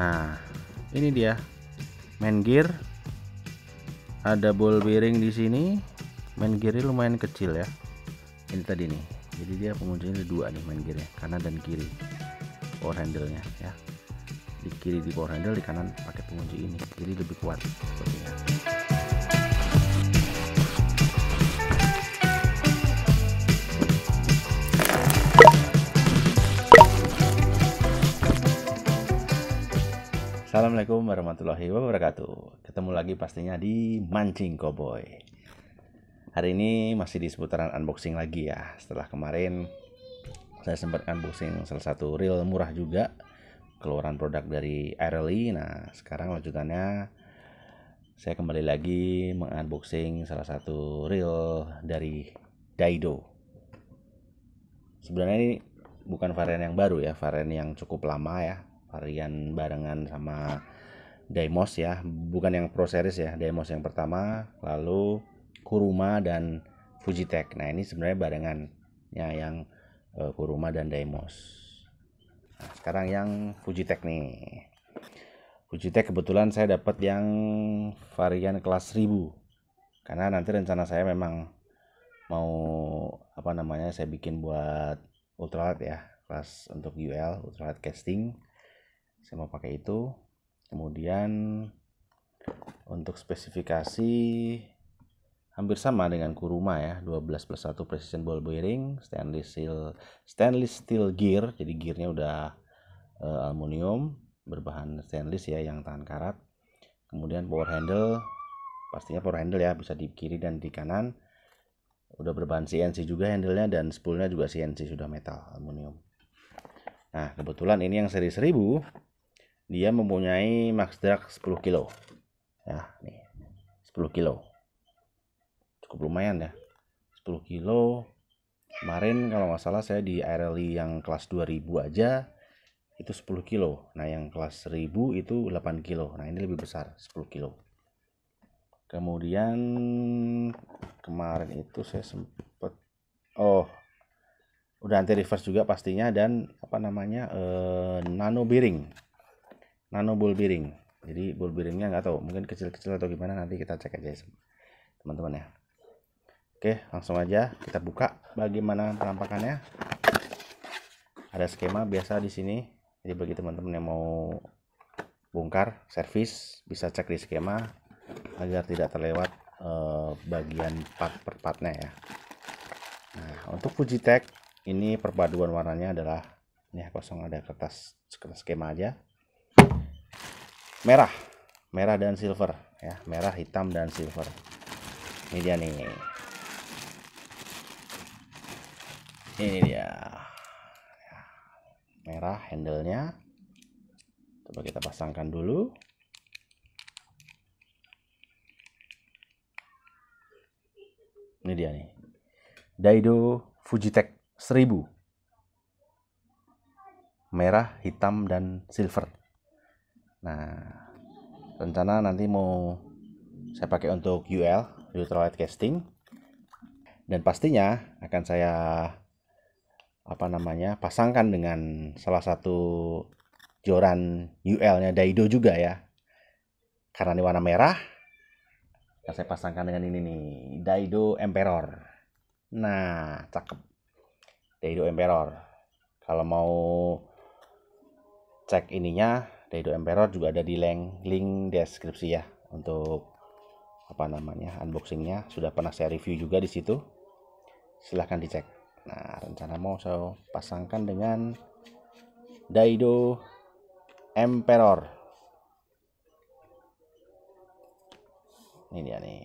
nah ini dia main gear ada ball bearing di sini main ini lumayan kecil ya ini tadi nih jadi dia penguncinya ada dua nih main gearnya kanan dan kiri power handle nya ya di kiri di power handle di kanan pakai pengunci ini jadi lebih kuat sepertinya Assalamualaikum warahmatullahi wabarakatuh. Ketemu lagi pastinya di Mancing Cowboy. Hari ini masih di seputaran unboxing lagi ya. Setelah kemarin saya sempat unboxing salah satu reel murah juga keluaran produk dari Airly. Nah, sekarang lanjutannya saya kembali lagi mengunboxing salah satu reel dari Daido. Sebenarnya ini bukan varian yang baru ya, varian yang cukup lama ya, varian barengan sama Daimos ya, bukan yang Pro Series ya, Daimos yang pertama, lalu Kuruma dan Fujitek. Nah, ini sebenarnya barengan ya yang uh, Kuruma dan Daimos. Nah, sekarang yang Fujitek nih. Fujitek kebetulan saya dapat yang varian kelas 1000. Karena nanti rencana saya memang mau apa namanya saya bikin buat ultralight ya, kelas untuk UL ultralight casting saya mau pakai itu kemudian untuk spesifikasi hampir sama dengan Kuruma ya 12 plus 1 precision ball bearing stainless steel stainless steel gear jadi gearnya udah uh, aluminium berbahan stainless ya yang tahan karat kemudian power handle pastinya power handle ya bisa di kiri dan di kanan udah berbahan CNC juga handlenya dan spoolnya juga CNC sudah metal aluminium nah kebetulan ini yang seri 1000 dia mempunyai max drag 10 kilo ya nih 10 kilo cukup lumayan ya 10 kilo kemarin kalau nggak salah saya di RLI yang kelas 2000 aja itu 10 kilo nah yang kelas 1000 itu 8 kilo nah ini lebih besar 10 kilo kemudian kemarin itu saya sempet oh udah anti reverse juga pastinya dan apa namanya eh, nano bearing nano ball bearing jadi ball bearingnya nggak tahu mungkin kecil-kecil atau gimana nanti kita cek aja ya, teman-teman ya oke langsung aja kita buka bagaimana penampakannya ada skema biasa di sini jadi bagi teman-teman yang mau bongkar servis bisa cek di skema agar tidak terlewat eh, bagian part per partnya ya nah untuk Fujitech ini perpaduan warnanya adalah ini kosong ada kertas skema aja merah merah dan silver ya merah hitam dan silver ini dia nih ini dia ya. merah handle nya, coba kita pasangkan dulu ini dia nih Daido Fujitek 1000 merah hitam dan silver nah rencana nanti mau saya pakai untuk UL ultralight casting dan pastinya akan saya apa namanya pasangkan dengan salah satu joran UL-nya Daido juga ya karena ini warna merah akan saya pasangkan dengan ini nih Daido Emperor nah cakep Daido Emperor kalau mau cek ininya Daido Emperor juga ada di link link deskripsi ya untuk apa namanya unboxingnya sudah pernah saya review juga di situ silahkan dicek nah rencana mau saya pasangkan dengan Daido Emperor ini dia nih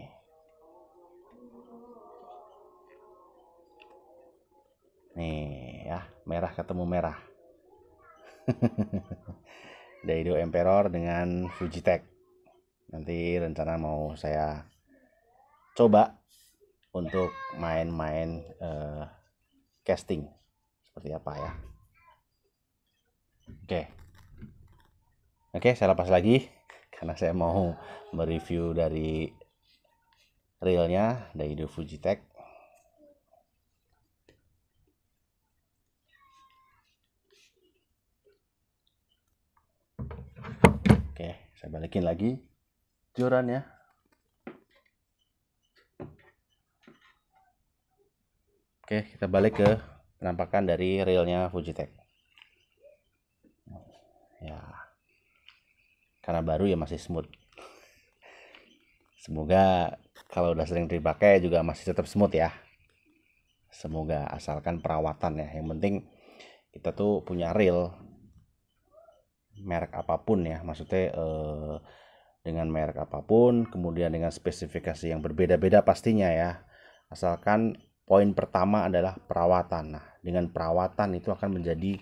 nih ya merah ketemu merah Daido Emperor dengan Fujitech. Nanti rencana mau saya coba untuk main-main uh, casting seperti apa ya. Oke. Okay. Oke, okay, saya lepas lagi karena saya mau mereview dari realnya Daido Fujitech. saya balikin lagi joran ya oke kita balik ke penampakan dari realnya Fujitech ya karena baru ya masih smooth semoga kalau udah sering dipakai juga masih tetap smooth ya semoga asalkan perawatan ya yang penting kita tuh punya reel merek apapun ya maksudnya eh, dengan merek apapun kemudian dengan spesifikasi yang berbeda-beda pastinya ya asalkan poin pertama adalah perawatan nah dengan perawatan itu akan menjadi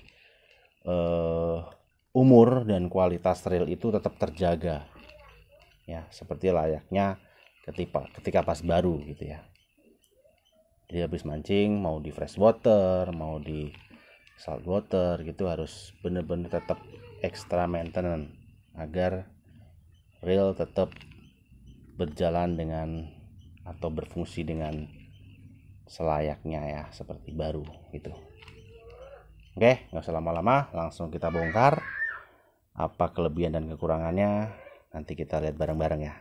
eh, umur dan kualitas reel itu tetap terjaga ya seperti layaknya ketika ketika pas baru gitu ya jadi habis mancing mau di fresh water mau di salt water gitu harus bener-bener tetap extra maintenance agar rail tetap berjalan dengan atau berfungsi dengan selayaknya ya seperti baru gitu oke nggak usah lama-lama langsung kita bongkar apa kelebihan dan kekurangannya nanti kita lihat bareng-bareng ya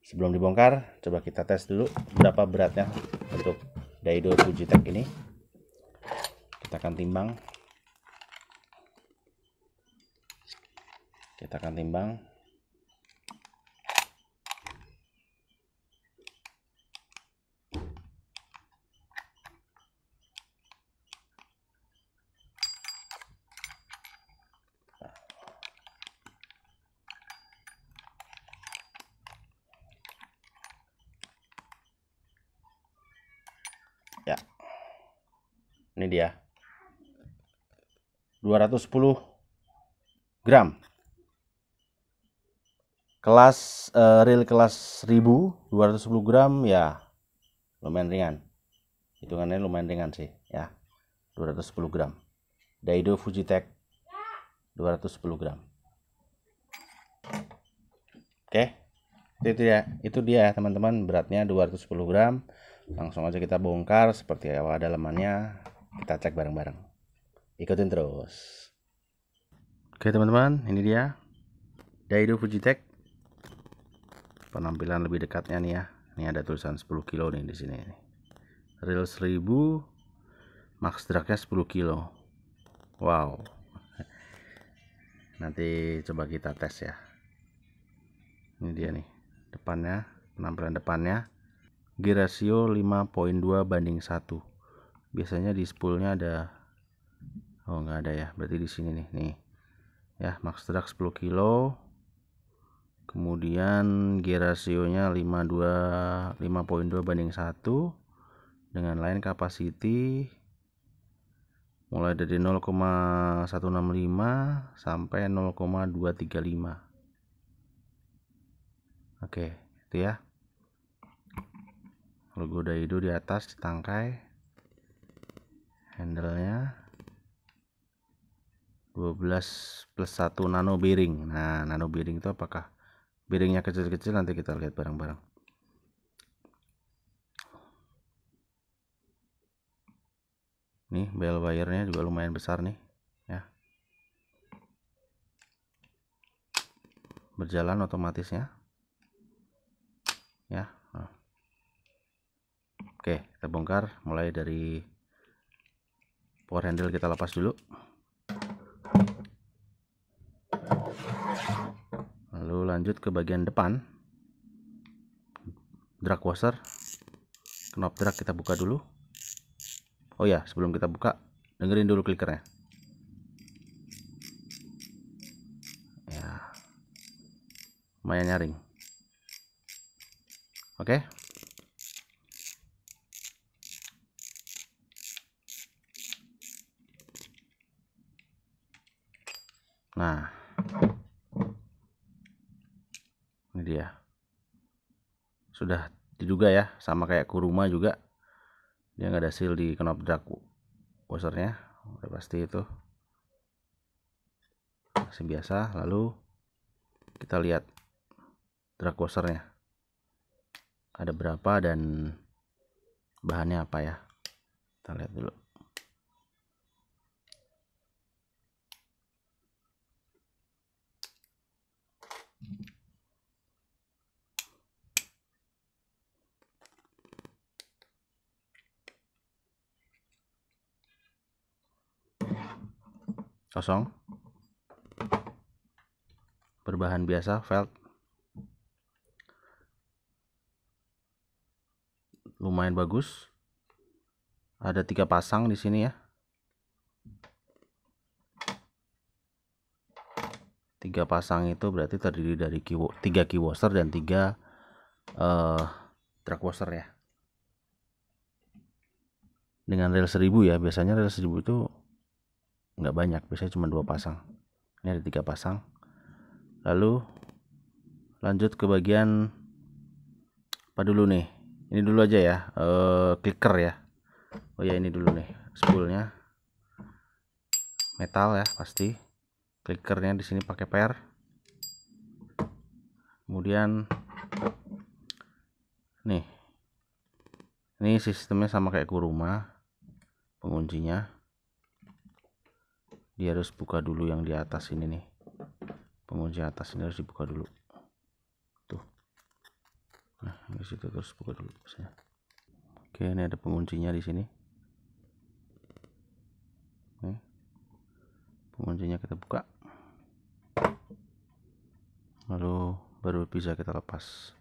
sebelum dibongkar coba kita tes dulu berapa beratnya untuk Daido Fuji ini kita akan timbang kita akan timbang ya ini dia 210 gram kelas uh, real kelas 1000 210 gram ya lumayan ringan hitungannya lumayan ringan sih ya 210 gram Daido Fujitech 210 gram oke okay. itu dia itu dia ya teman-teman beratnya 210 gram langsung aja kita bongkar seperti apa dalamannya kita cek bareng-bareng ikutin terus oke okay, teman-teman ini dia Daido Fujitech penampilan lebih dekatnya nih ya ini ada tulisan 10 kilo nih di sini reel 1000 max dragnya 10 kilo wow nanti coba kita tes ya ini dia nih depannya penampilan depannya gear ratio 5.2 banding 1 biasanya di spoolnya ada oh nggak ada ya berarti di sini nih nih ya max drag 10 kilo kemudian gear rasionya 52 5.2 banding 1 dengan lain capacity mulai dari 0,165 sampai 0,235 oke itu ya logo daido di atas di tangkai handle nya 12 plus 1 nano bearing nah nano bearing itu apakah piringnya kecil-kecil nanti kita lihat bareng-bareng nih bell wire-nya juga lumayan besar nih ya berjalan otomatisnya ya nah. oke kita bongkar mulai dari power handle kita lepas dulu lalu lanjut ke bagian depan drag washer knob drag kita buka dulu oh ya sebelum kita buka dengerin dulu klikernya ya lumayan nyaring oke nah ini dia sudah diduga ya sama kayak kuruma juga dia nggak ada seal di knob drag washernya udah pasti itu masih biasa lalu kita lihat drag washernya ada berapa dan bahannya apa ya kita lihat dulu kosong berbahan biasa felt lumayan bagus ada tiga pasang di sini ya tiga pasang itu berarti terdiri dari key, tiga key washer dan tiga uh, truck washer ya dengan rel 1000 ya biasanya rel 1000 itu nggak banyak biasanya cuma dua pasang ini ada tiga pasang lalu lanjut ke bagian apa dulu nih ini dulu aja ya e, clicker ya oh ya ini dulu nih spoolnya metal ya pasti clickernya di sini pakai per kemudian nih ini sistemnya sama kayak kuruma penguncinya dia harus buka dulu yang di atas ini nih pengunci atas ini harus dibuka dulu tuh nah di situ terus buka dulu biasanya oke ini ada penguncinya di sini nih penguncinya kita buka lalu baru bisa kita lepas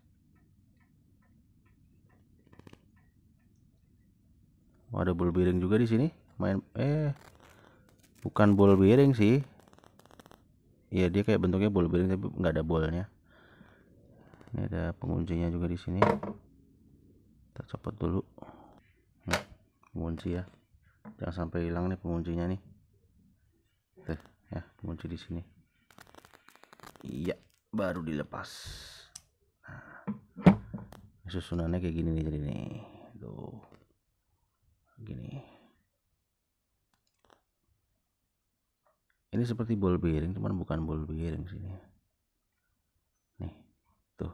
oh, ada bulu biring juga di sini main eh bukan ball bearing sih ya dia kayak bentuknya ball bearing tapi nggak ada bolnya ini ada penguncinya juga di sini kita copot dulu pengunci ya jangan sampai hilang nih penguncinya nih tuh ya pengunci di sini iya baru dilepas nah, susunannya kayak gini nih jadi nih tuh gini ini seperti ball bearing cuman bukan ball bearing sini nih tuh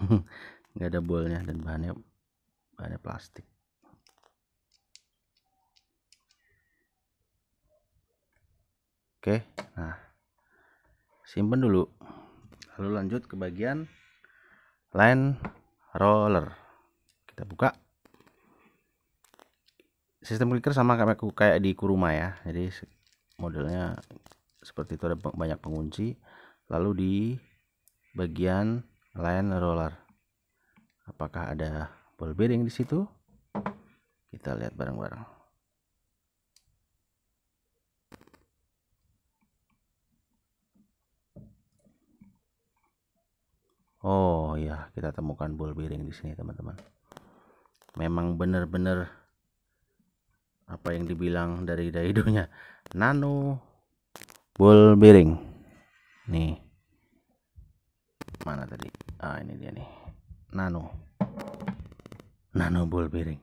nggak ada bolnya dan bahannya bahannya plastik oke nah simpen dulu lalu lanjut ke bagian line roller kita buka sistem clicker sama kayak kayak di kuruma ya jadi modelnya seperti itu ada banyak pengunci lalu di bagian line roller apakah ada ball bearing di situ kita lihat bareng-bareng oh iya kita temukan ball bearing di sini teman-teman memang benar-benar apa yang dibilang dari Daidonya nano ball bearing nih mana tadi ah ini dia nih nano nano ball bearing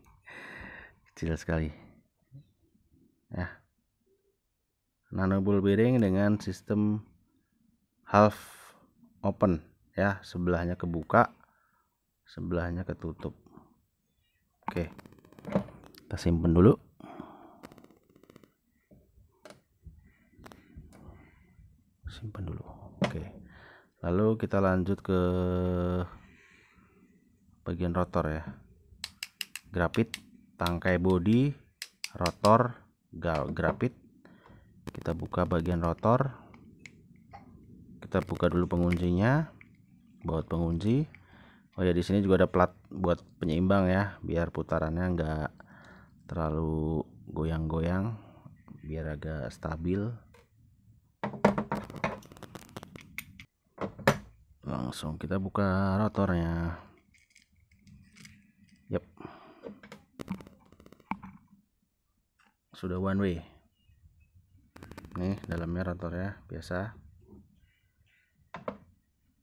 kecil sekali ya nano ball bearing dengan sistem half open ya sebelahnya kebuka sebelahnya ketutup oke kita simpen dulu simpan dulu oke lalu kita lanjut ke bagian rotor ya grafit tangkai bodi rotor grafit kita buka bagian rotor kita buka dulu penguncinya buat pengunci oh ya di sini juga ada plat buat penyeimbang ya biar putarannya nggak terlalu goyang-goyang biar agak stabil langsung kita buka rotornya yep sudah one way nih dalamnya rotornya biasa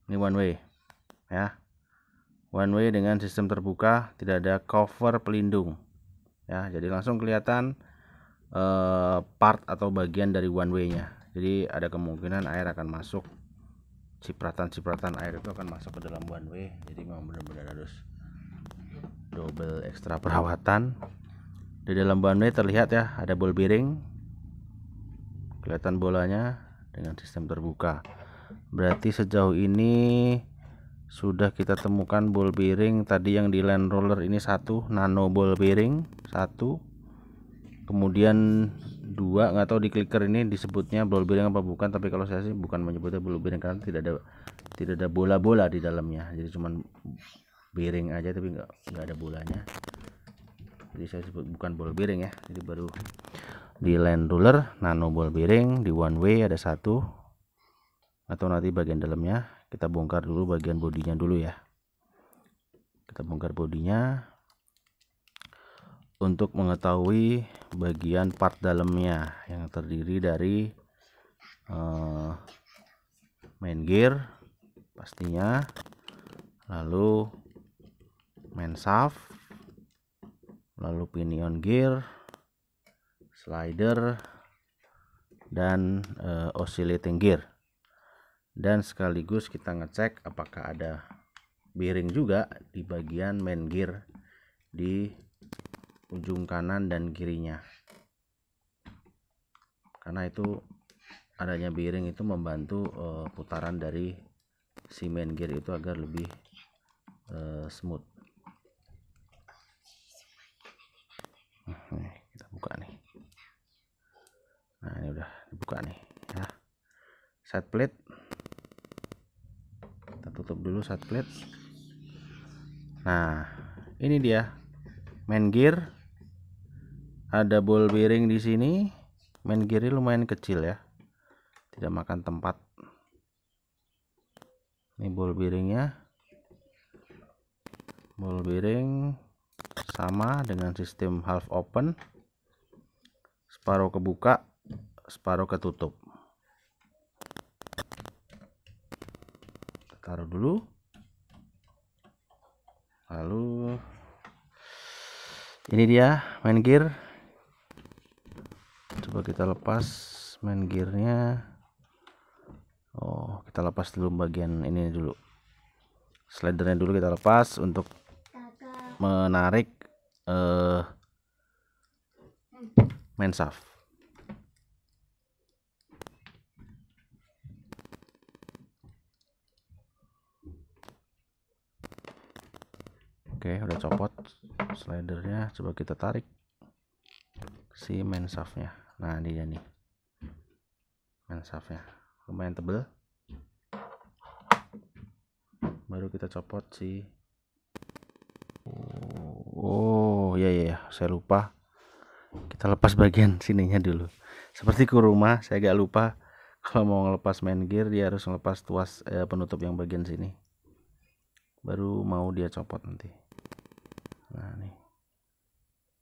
ini one way ya one way dengan sistem terbuka tidak ada cover pelindung ya jadi langsung kelihatan eh, part atau bagian dari one way nya jadi ada kemungkinan air akan masuk cipratan-cipratan air itu akan masuk ke dalam one way jadi memang benar-benar harus double ekstra perawatan di dalam one way terlihat ya ada ball bearing kelihatan bolanya dengan sistem terbuka berarti sejauh ini sudah kita temukan ball bearing tadi yang di land roller ini satu nano ball bearing satu kemudian dua nggak tahu di clicker ini disebutnya bearing apa bukan tapi kalau saya sih bukan menyebutnya bearing karena tidak ada tidak ada bola-bola di dalamnya jadi cuman bearing aja tapi nggak nggak ada bolanya jadi saya sebut bukan ball bearing ya jadi baru di land ruler nano ball bearing di one way ada satu atau nanti bagian dalamnya kita bongkar dulu bagian bodinya dulu ya kita bongkar bodinya untuk mengetahui bagian part dalamnya yang terdiri dari uh, main gear pastinya lalu main shaft lalu pinion gear slider dan uh, oscillating gear dan sekaligus kita ngecek apakah ada bearing juga di bagian main gear di ujung kanan dan kirinya karena itu adanya biring itu membantu uh, putaran dari si main gear itu agar lebih uh, smooth nih, kita buka nih nah ini udah dibuka nih ya side plate kita tutup dulu side plate nah ini dia main gear ada ball bearing di sini main kiri lumayan kecil ya tidak makan tempat ini ball bearingnya ball bearing sama dengan sistem half open separuh kebuka separuh ketutup taruh dulu lalu ini dia main gear kita lepas main gearnya oh kita lepas dulu bagian ini dulu slidernya dulu kita lepas untuk menarik eh uh, main shaft Oke, okay, udah copot slidernya. Coba kita tarik si main shaftnya nah dia nih mensafnya lumayan tebel baru kita copot si oh ya ya saya lupa kita lepas bagian sininya dulu seperti ke rumah saya agak lupa kalau mau ngelepas main gear dia harus ngelepas tuas eh, penutup yang bagian sini baru mau dia copot nanti nah nih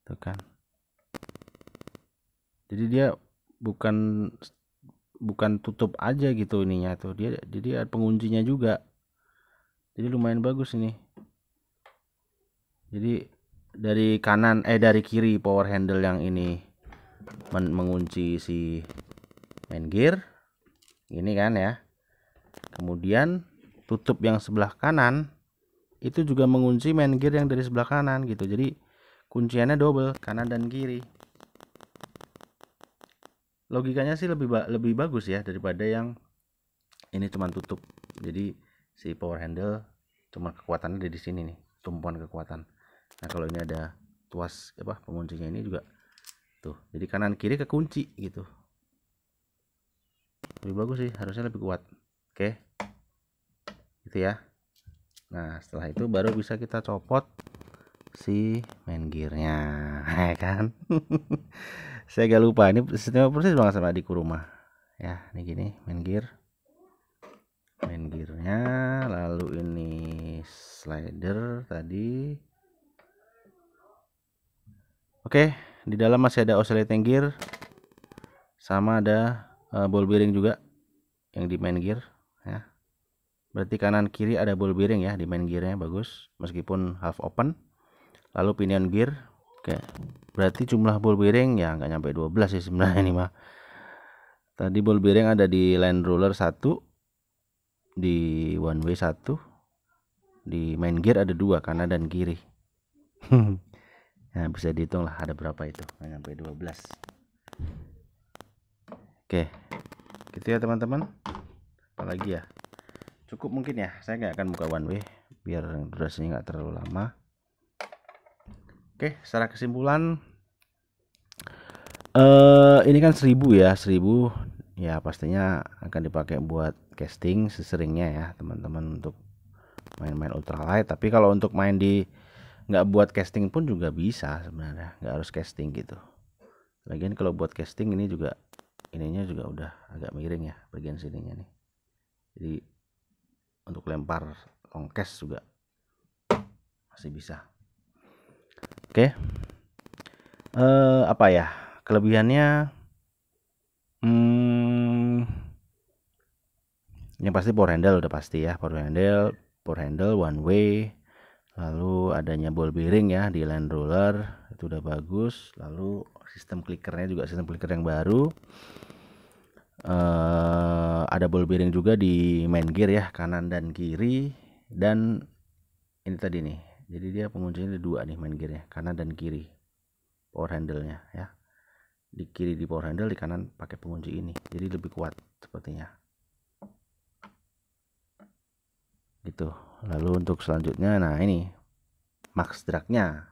tuh kan jadi dia bukan bukan tutup aja gitu ininya tuh dia jadi ada penguncinya juga jadi lumayan bagus ini jadi dari kanan eh dari kiri power handle yang ini men mengunci si main gear ini kan ya kemudian tutup yang sebelah kanan itu juga mengunci main gear yang dari sebelah kanan gitu jadi kunciannya double kanan dan kiri logikanya sih lebih ba lebih bagus ya daripada yang ini cuma tutup jadi si power handle cuma kekuatannya ada di sini nih tumpuan kekuatan nah kalau ini ada tuas apa penguncinya ini juga tuh jadi kanan kiri kekunci gitu lebih bagus sih harusnya lebih kuat oke gitu ya nah setelah itu baru bisa kita copot si main gearnya ya kan saya gak lupa ini sistemnya persis banget sama adikku rumah ya ini gini main gear main gearnya lalu ini slider tadi oke di dalam masih ada oscillating gear sama ada uh, ball bearing juga yang di main gear ya berarti kanan kiri ada ball bearing ya di main gearnya bagus meskipun half open lalu pinion gear Oke, berarti jumlah ball bearing ya nggak nyampe 12 sih sebenarnya ini mah. Tadi ball bearing ada di Land Roller 1, di One Way 1, di main gear ada dua kanan dan kiri. nah, bisa dihitung lah ada berapa itu, nggak nyampe 12. Oke. Gitu ya teman-teman. Apalagi ya? Cukup mungkin ya. Saya nggak akan buka one way biar durasinya nggak terlalu lama. Oke, secara kesimpulan eh ini kan 1000 ya, 1000 ya pastinya akan dipakai buat casting seseringnya ya, teman-teman untuk main-main ultralight, tapi kalau untuk main di nggak buat casting pun juga bisa sebenarnya, nggak harus casting gitu. Lagian kalau buat casting ini juga ininya juga udah agak miring ya bagian sininya nih. Jadi untuk lempar longkes juga masih bisa Oke. Okay. Uh, eh, apa ya? Kelebihannya hmm, yang pasti power handle udah pasti ya, power handle, power handle one way. Lalu adanya ball bearing ya di Land roller itu udah bagus. Lalu sistem clickernya juga sistem clicker yang baru. Uh, ada ball bearing juga di main gear ya kanan dan kiri dan ini tadi nih jadi dia penguncinya ada dua nih main gearnya kanan dan kiri power handle nya ya di kiri di power handle di kanan pakai pengunci ini jadi lebih kuat sepertinya gitu lalu untuk selanjutnya nah ini max drag-nya,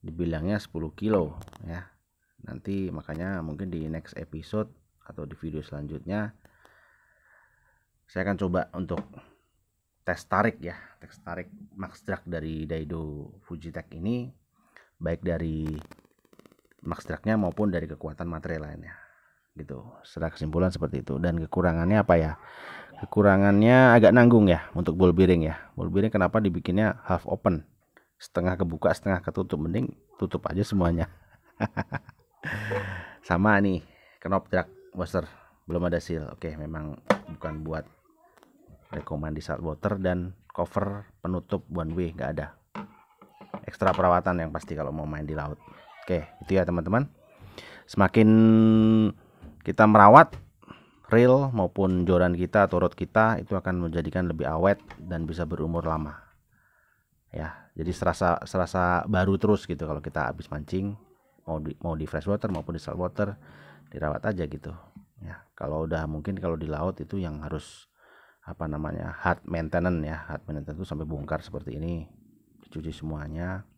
dibilangnya 10 kilo ya nanti makanya mungkin di next episode atau di video selanjutnya saya akan coba untuk tes tarik ya tes tarik max drag dari Daido Fujitek ini baik dari max dragnya maupun dari kekuatan material lainnya gitu secara kesimpulan seperti itu dan kekurangannya apa ya kekurangannya agak nanggung ya untuk ball bearing ya ball bearing kenapa dibikinnya half open setengah kebuka setengah ketutup mending tutup aja semuanya sama nih kenop drag washer belum ada seal oke memang bukan buat rekomendasi saltwater dan cover penutup one way nggak ada ekstra perawatan yang pasti kalau mau main di laut oke itu ya teman-teman semakin kita merawat reel maupun joran kita atau rod kita itu akan menjadikan lebih awet dan bisa berumur lama ya jadi serasa serasa baru terus gitu kalau kita habis mancing mau di, mau di fresh water maupun di salt water dirawat aja gitu ya kalau udah mungkin kalau di laut itu yang harus apa namanya hard maintenance ya hard maintenance itu sampai bongkar seperti ini dicuci semuanya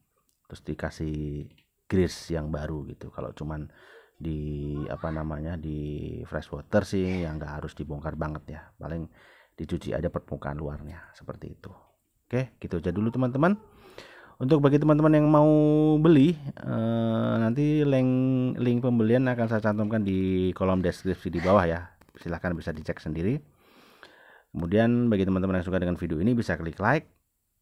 terus dikasih grease yang baru gitu kalau cuman di apa namanya di fresh water sih yang nggak harus dibongkar banget ya paling dicuci aja permukaan luarnya seperti itu oke gitu aja dulu teman-teman untuk bagi teman-teman yang mau beli eh, nanti link link pembelian akan saya cantumkan di kolom deskripsi di bawah ya silahkan bisa dicek sendiri Kemudian bagi teman-teman yang suka dengan video ini bisa klik like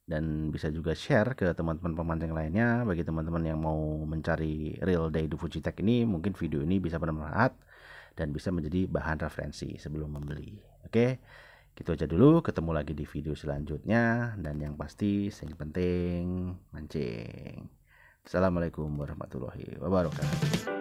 dan bisa juga share ke teman-teman pemancing lainnya. Bagi teman-teman yang mau mencari real day Daido Fujitek ini mungkin video ini bisa bermanfaat dan bisa menjadi bahan referensi sebelum membeli. Oke. Gitu aja dulu, ketemu lagi di video selanjutnya dan yang pasti yang penting mancing. Assalamualaikum warahmatullahi wabarakatuh.